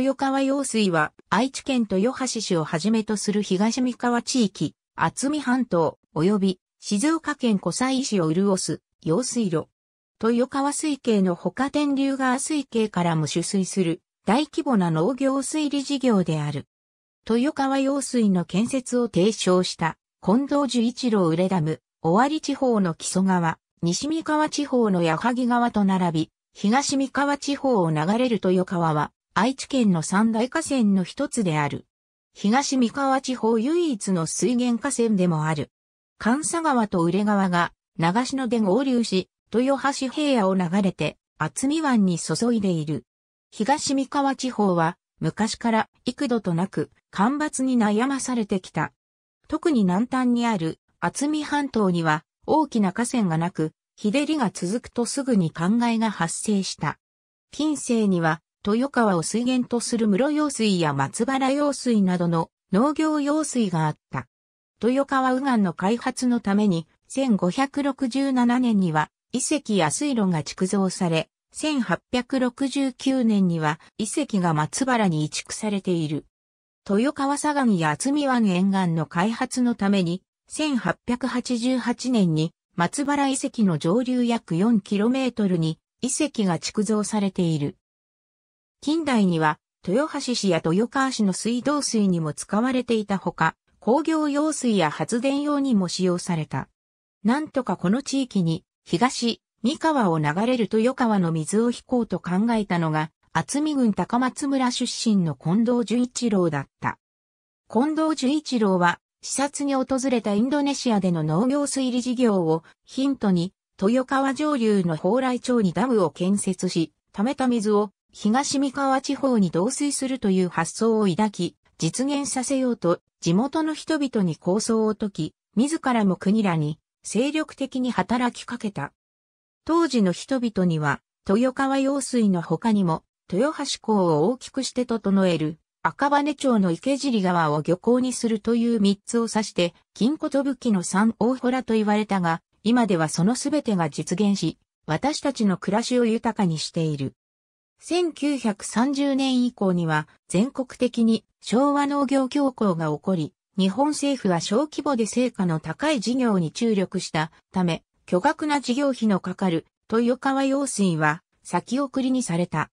豊川用水は愛知県豊橋市をはじめとする東三河地域、厚見半島、及び静岡県湖西市を潤す用水路。豊川水系の他天竜川水系からも取水する大規模な農業水利事業である。豊川用水の建設を提唱した近藤樹一郎ウレダム、尾張地方の木曽川、西三河地方の矢作川と並び、東三河地方を流れる豊川は、愛知県の三大河川の一つである。東三河地方唯一の水源河川でもある。関佐川と浦川が長篠で合流し、豊橋平野を流れて厚見湾に注いでいる。東三河地方は昔から幾度となく干ばつに悩まされてきた。特に南端にある厚見半島には大きな河川がなく、日照りが続くとすぐに灌漑が発生した。近世には豊川を水源とする室用水や松原用水などの農業用水があった。豊川右岸の開発のために、1567年には遺跡や水路が築造され、1869年には遺跡が松原に移築されている。豊川左岸や厚見湾沿岸の開発のために、1888年に松原遺跡の上流約 4km に遺跡が築造されている。近代には、豊橋市や豊川市の水道水にも使われていたほか、工業用水や発電用にも使用された。なんとかこの地域に、東、三河を流れる豊川の水を引こうと考えたのが、厚見郡高松村出身の近藤純一郎だった。近藤純一郎は、視察に訪れたインドネシアでの農業水利事業をヒントに、豊川上流の蓬莱町にダムを建設し、溜めた水を東三河地方に同水するという発想を抱き、実現させようと地元の人々に構想を解き、自らも国らに精力的に働きかけた。当時の人々には、豊川用水の他にも、豊橋港を大きくして整える、赤羽町の池尻川を漁港にするという三つを指して、金庫と武器の三大洞と言われたが、今ではそのすべてが実現し、私たちの暮らしを豊かにしている。1930年以降には全国的に昭和農業恐慌が起こり、日本政府は小規模で成果の高い事業に注力したため、巨額な事業費のかかる豊川用水は先送りにされた。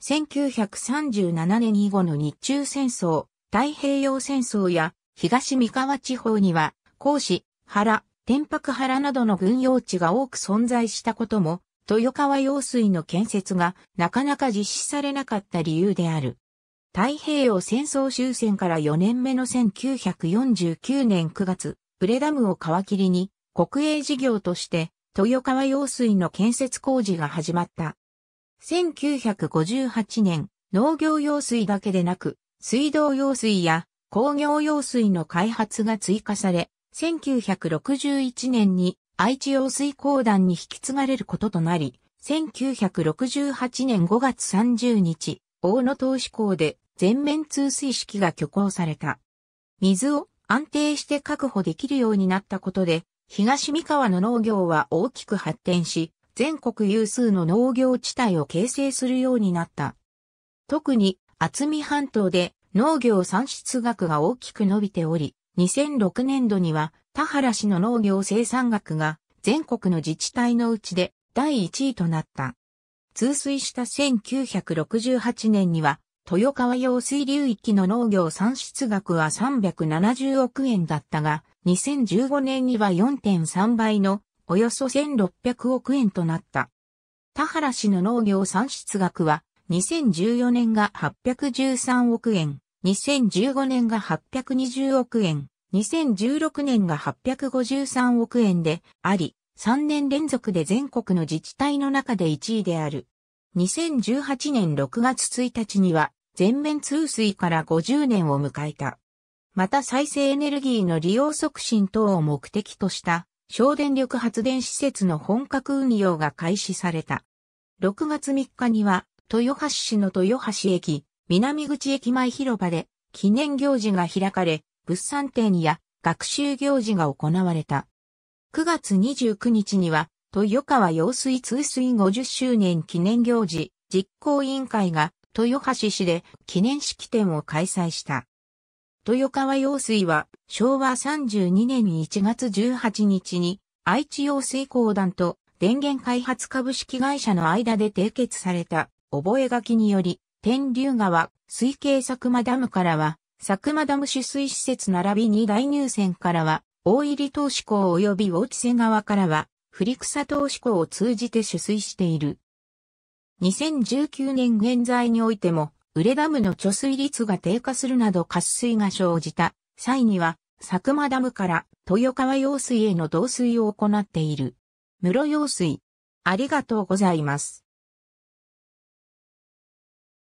1937年以後の日中戦争、太平洋戦争や東三河地方には、甲子、原、天白原などの軍用地が多く存在したことも豊川用水の建設がなかなか実施されなかった理由である。太平洋戦争終戦から4年目の1949年9月、プレダムを皮切りに国営事業として豊川用水の建設工事が始まった。1958年、農業用水だけでなく、水道用水や工業用水の開発が追加され、1961年に愛知用水公団に引き継がれることとなり、1968年5月30日、大野投資港で全面通水式が挙行された。水を安定して確保できるようになったことで、東三河の農業は大きく発展し、全国有数の農業地帯を形成するようになった。特に、厚見半島で農業産出額が大きく伸びており、2006年度には田原市の農業生産額が全国の自治体のうちで第1位となった。通水した1968年には豊川用水流域の農業産出額は370億円だったが、2015年には4.3倍のおよそ1600億円となった。田原市の農業産出額は、2014年が813億円、2015年が820億円、2016年が853億円であり、3年連続で全国の自治体の中で1位である。2018年6月1日には全面通水から50年を迎えた。また再生エネルギーの利用促進等を目的とした省電力発電施設の本格運用が開始された。6月3日には豊橋市の豊橋駅、南口駅前広場で記念行事が開かれ、物産展や学習行事が行われた。9月29日には、豊川用水通水50周年記念行事実行委員会が豊橋市で記念式典を開催した。豊川用水は昭和32年1月18日に愛知用水公団と電源開発株式会社の間で締結された覚書により天竜川水系佐久間ダムからは佐久間ダム取水施設並びに大入線からは、大入投資港及び大地瀬川からは、振草投資港を通じて取水している。2019年現在においても、ウレダムの貯水率が低下するなど渇水が生じた際には、佐久間ダムから豊川用水への導水を行っている。室用水。ありがとうございます。